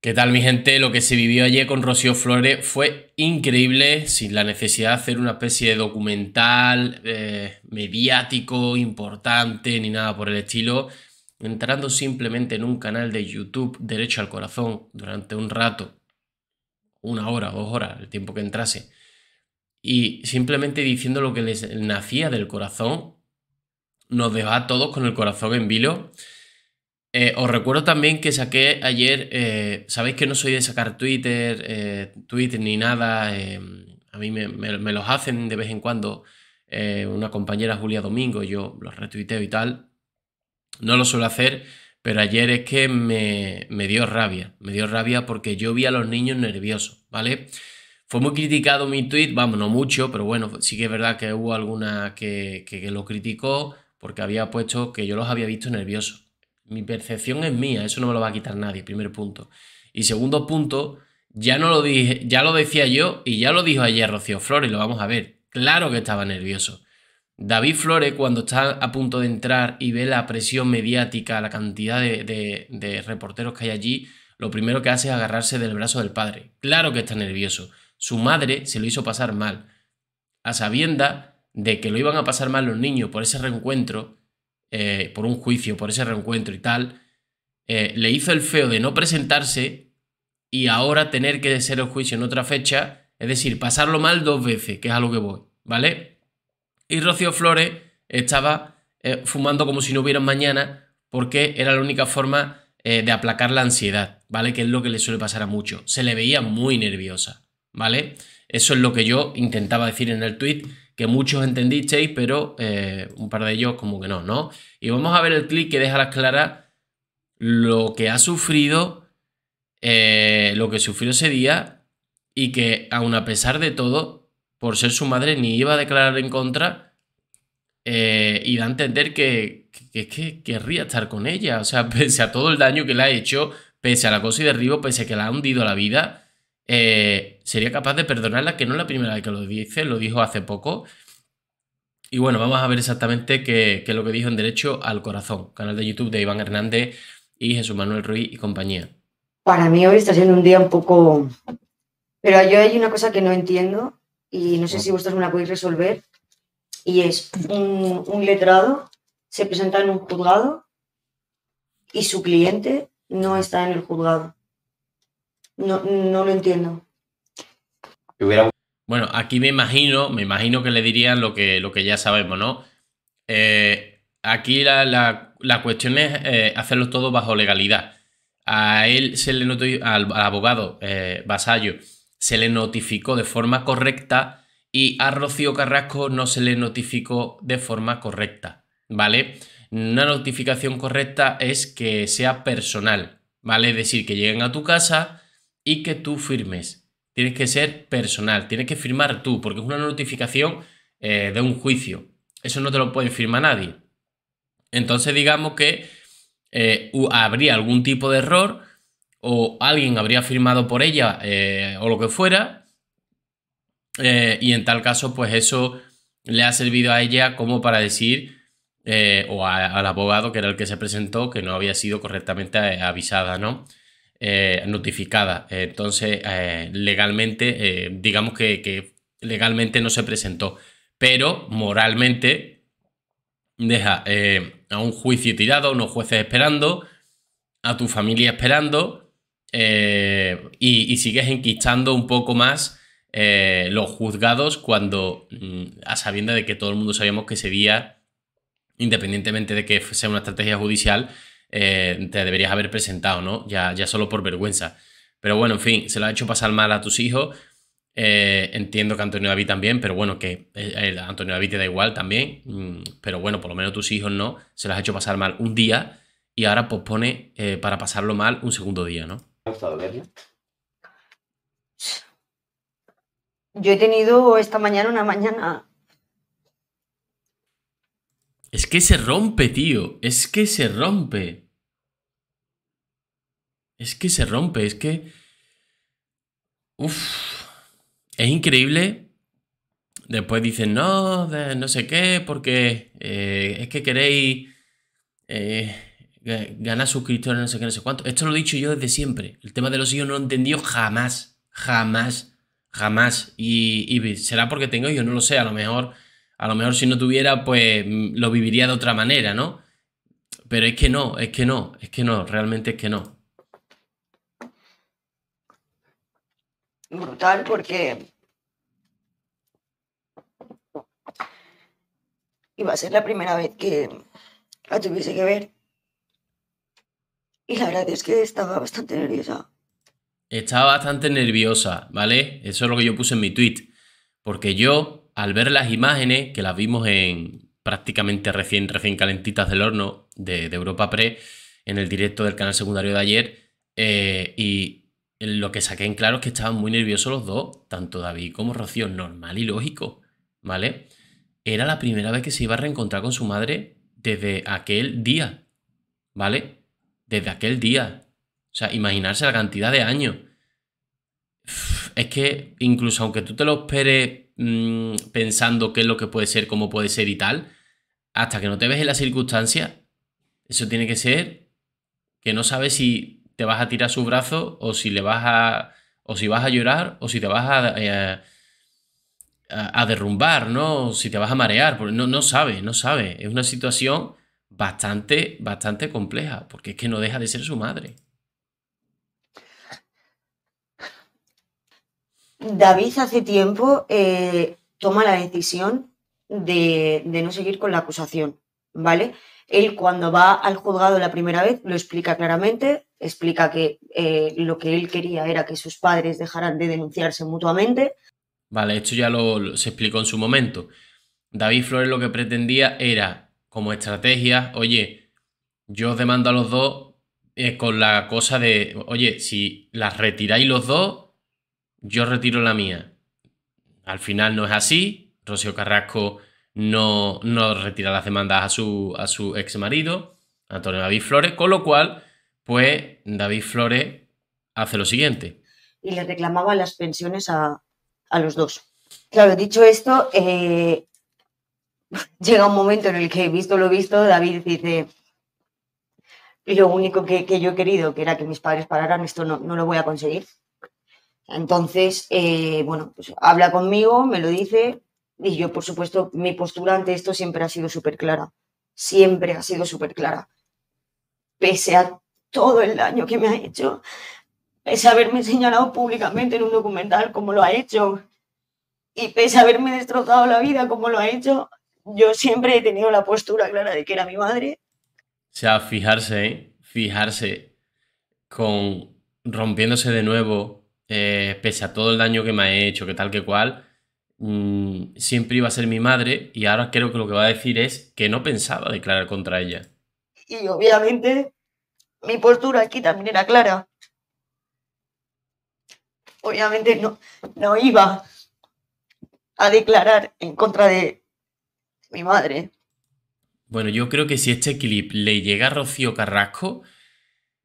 ¿Qué tal mi gente? Lo que se vivió ayer con Rocío Flores fue increíble, sin la necesidad de hacer una especie de documental eh, mediático importante ni nada por el estilo, entrando simplemente en un canal de YouTube derecho al corazón durante un rato, una hora, dos horas, el tiempo que entrase, y simplemente diciendo lo que les nacía del corazón, nos dejaba a todos con el corazón en vilo. Eh, os recuerdo también que saqué ayer, eh, sabéis que no soy de sacar Twitter, eh, Twitter ni nada, em, a mí me, los hacen de vez en cuando una compañera Julia Domingo, yo los retuiteo y tal, no lo suelo hacer, pero ayer es que me, dio rabia, me dio rabia porque yo vi a los niños nerviosos, ¿vale? Fue muy criticado mi tweet, vamos, no mucho, pero bueno, sí que es verdad que hubo alguna que lo criticó porque había puesto que yo los había visto nerviosos. Mi percepción es mía, eso no me lo va a quitar nadie, primer punto. Y segundo punto, ya no lo dije, ya lo decía yo y ya lo dijo ayer Rocío Flores, lo vamos a ver. Claro que estaba nervioso. David Flores, cuando está a punto de entrar y ve la presión mediática, la cantidad de, de reporteros que hay allí, lo primero que hace es agarrarse del brazo del padre. Claro que está nervioso. Su madre se lo hizo pasar mal. A sabienda de que lo iban a pasar mal los niños por ese reencuentro, eh, por un juicio, por ese reencuentro y tal, eh, le hizo el feo de no presentarse y ahora tener que ser el juicio en otra fecha, es decir, pasarlo mal dos veces, que es a lo que voy, ¿vale? Y Rocío Flores estaba eh, fumando como si no hubiera mañana porque era la única forma de aplacar la ansiedad, ¿vale? Que es lo que le suele pasar a mucho. Se le veía muy nerviosa, ¿vale? Eso es lo que yo intentaba decir en el tweet que muchos entendisteis, pero eh, un par de ellos como que no, ¿no? Y vamos a ver el clic que deja a las claras lo que ha sufrido, eh, lo que sufrió ese día y que aun a pesar de todo, por ser su madre, ni iba a declarar en contra eh, y da a entender que, que, que, querría estar con ella, o sea, pese a todo el daño que le ha hecho, pese a la cosa y derribo, pese a que la ha hundido la vida eh, sería capaz de perdonarla, que no es la primera vez que lo dice, lo dijo hace poco. Y bueno, vamos a ver exactamente qué, es lo que dijo en Derecho al Corazón, canal de YouTube de Iván Hernández y Jesús Manuel Ruiz y compañía. Para mí hoy está siendo un día un poco... Pero yo hay una cosa que no entiendo y no sé si vosotros me la podéis resolver, y es un, letrado se presenta en un juzgado y su cliente no está en el juzgado. No, no lo entiendo. Bueno, aquí me imagino, me imagino que le dirían lo que, lo que ya sabemos, ¿no? Eh, aquí la, la, cuestión es eh, hacerlo todo bajo legalidad. A él se le notó al, abogado eh, Vasallo, se le notificó de forma correcta y a Rocío Carrasco no se le notificó de forma correcta, ¿vale? Una notificación correcta es que sea personal, ¿vale? Es decir, que lleguen a tu casa, y que tú firmes. Tienes que ser personal, tienes que firmar tú, porque es una notificación eh, de un juicio. Eso no te lo puede firmar nadie. Entonces digamos que eh, habría algún tipo de error o alguien habría firmado por ella eh, o lo que fuera. y en tal caso, pues eso le ha servido a ella como para decir o al abogado que era el que se presentó que no había sido correctamente avisada, ¿no? Eh, notificada. Entonces, eh, legalmente, eh, digamos que, legalmente no se presentó, pero moralmente deja a un juicio tirado, a unos jueces esperando, a tu familia esperando, y, sigues enquistando un poco más los juzgados cuando, mm, a sabienda de que todo el mundo sabíamos que ese independientemente de que sea una estrategia judicial, eh, te deberías haber presentado, ¿no? Ya, ya solo por vergüenza. Pero bueno, en fin, se lo ha hecho pasar mal a tus hijos. Eh, entiendo que Antonio David también, pero bueno, que eh, Antonio David te da igual también. Mm, pero bueno, por lo menos tus hijos no. Se lo ha hecho pasar mal un día y ahora pospone para pasarlo mal un segundo día, ¿no? ¿Te ha gustado Yo he tenido esta mañana una mañana. Es que se rompe, tío. Es que se rompe. Es que se rompe, es que... Uf, es increíble. Después dicen, no, no sé qué, porque eh, es que queréis eh, ganar suscriptores, no sé qué, no sé cuánto. Esto lo he dicho yo desde siempre. El tema de los hijos no lo he entendido jamás, jamás, jamás. Y, será porque tengo yo, no lo sé. A lo mejor, a lo mejor si no tuviera, pues mm, lo viviría de otra manera, ¿no? Pero es que no, es que no, es que no, realmente es que no. brutal porque iba a ser la primera vez que la tuviese que ver. Y la verdad es que estaba bastante nerviosa. Estaba bastante nerviosa, ¿vale? Eso es lo que yo puse en mi tweet. Porque yo, al ver las imágenes, que las vimos en prácticamente recién, recién calentitas del horno de, Europa Pre, en el directo del canal secundario de ayer, eh, y lo que saqué en claro es que estaban muy nerviosos los dos, tanto David como Rocío, normal y lógico, ¿vale? Era la primera vez que se iba a reencontrar con su madre desde aquel día, ¿vale? Desde aquel día. O sea, imaginarse la cantidad de años. Es que incluso aunque tú te lo esperes mm, pensando qué es lo que puede ser, cómo puede ser y tal, hasta que no te ves en la circunstancia, eso tiene que ser que no sabes si te vas a tirar su brazo o si le vas a, o si vas a llorar o si te vas eh, a, a, derrumbar, ¿no? O si te vas a marear, porque no, no sabe, no sabe. Es una situación bastante, bastante compleja, porque es que no deja de ser su madre. David hace tiempo eh, toma la decisión de, de, no seguir con la acusación, ¿vale? Él cuando va al juzgado la primera vez lo explica claramente, explica que eh, lo que él quería era que sus padres dejaran de denunciarse mutuamente. Vale, esto ya lo, se explicó en su momento. David Flores lo que pretendía era, como estrategia, oye, yo os demando a los dos eh, con la cosa de, oye, si las retiráis los dos, yo retiro la mía. Al final no es así. Rocío Carrasco no, no retira las demandas a su, a su ex marido, Antonio David Flores, con lo cual pues David Flore hace lo siguiente. Y le reclamaba las pensiones a, los dos. Claro, dicho esto, eh, llega un momento en el que, visto lo visto, David dice, lo único que, yo he querido, que era que mis padres pararan, esto no, lo voy a conseguir. Entonces, eh, bueno, pues habla conmigo, me lo dice, y yo, por supuesto, mi postura ante esto siempre ha sido súper clara. Siempre ha sido súper clara. Pese a todo el daño que me ha hecho, pese a haberme señalado públicamente en un documental como lo ha hecho, y pese a haberme destrozado la vida como lo ha hecho, yo siempre he tenido la postura clara de que era mi madre. O sea, fijarse, fijarse con rompiéndose de nuevo, eh, pese a todo el daño que me ha hecho, que tal que cual, mm, siempre iba a ser mi madre y ahora creo que lo que va a decir es que no pensaba declarar contra ella. Y obviamente mi postura aquí también era clara. Obviamente no, no iba a declarar en contra de mi madre. Bueno, yo creo que si este clip le llega a Rocío Carrasco,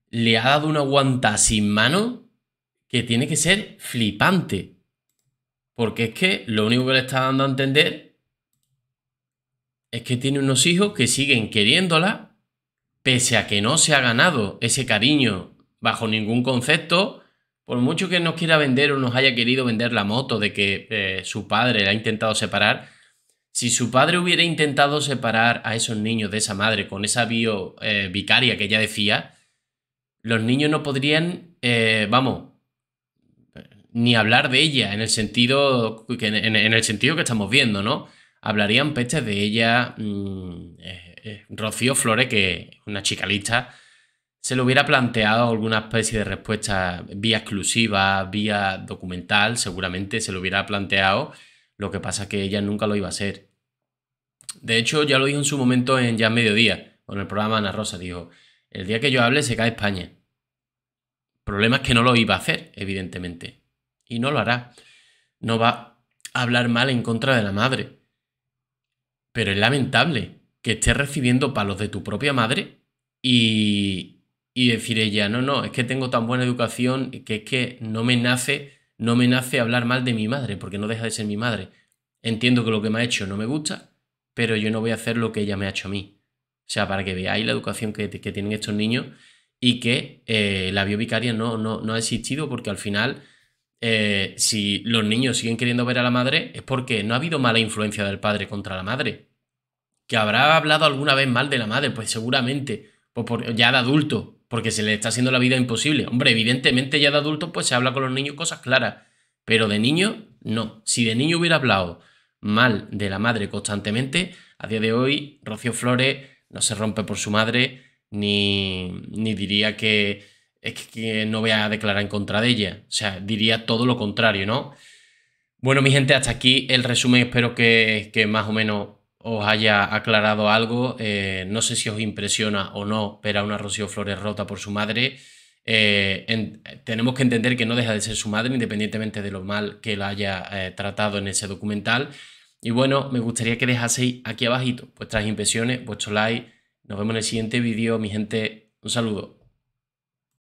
le ha dado una guanta sin mano que tiene que ser flipante. Porque es que lo único que le está dando a entender es que tiene unos hijos que siguen queriéndola pese a que no se ha ganado ese cariño bajo ningún concepto, por mucho que nos quiera vender o nos haya querido vender la moto de que eh, su padre la ha intentado separar, si su padre hubiera intentado separar a esos niños de esa madre con esa bio eh, vicaria que ella decía, los niños no podrían, eh, vamos, ni hablar de ella en el sentido que, en, el sentido que estamos viendo, ¿no? Hablarían peces de ella, mm, eh, Rocío Flores, que una chica lista, se le hubiera planteado alguna especie de respuesta vía exclusiva, vía documental, seguramente se lo hubiera planteado, lo que pasa es que ella nunca lo iba a hacer. De hecho, ya lo dijo en su momento en Ya Mediodía, en el programa Ana Rosa, dijo, el día que yo hable se cae España. problema es que no lo iba a hacer, evidentemente, y no lo hará. No va a hablar mal en contra de la madre. Pero es lamentable que estés recibiendo palos de tu propia madre y, y decir ella, no, no, es que tengo tan buena educación que es que no me nace, no me nace hablar mal de mi madre, porque no deja de ser mi madre. Entiendo que lo que me ha hecho no me gusta, pero yo no voy a hacer lo que ella me ha hecho a mí. O sea, para que veáis la educación que, tienen estos niños y que eh, la biovicaria no, no, ha existido porque al final, eh, si los niños siguen queriendo ver a la madre, es porque no ha habido mala influencia del padre contra la madre que habrá hablado alguna vez mal de la madre, pues seguramente, pues ya de adulto, porque se le está haciendo la vida imposible. Hombre, evidentemente ya de adulto pues se habla con los niños cosas claras, pero de niño no. Si de niño hubiera hablado mal de la madre constantemente, a día de hoy Rocío Flores no se rompe por su madre, ni, diría que, es que no voy a declarar en contra de ella. O sea, diría todo lo contrario, ¿no? Bueno, mi gente, hasta aquí el resumen. Espero que, que más o menos os haya aclarado algo. Eh, no sé si os impresiona o no ver a una Rocío Flores rota por su madre. Eh, tenemos que entender que no deja de ser su madre, independientemente de lo mal que la haya eh, tratado en ese documental. Y bueno, me gustaría que dejaseis aquí abajito vuestras impresiones, vuestro like. Nos vemos en el siguiente vídeo, mi gente. Un saludo.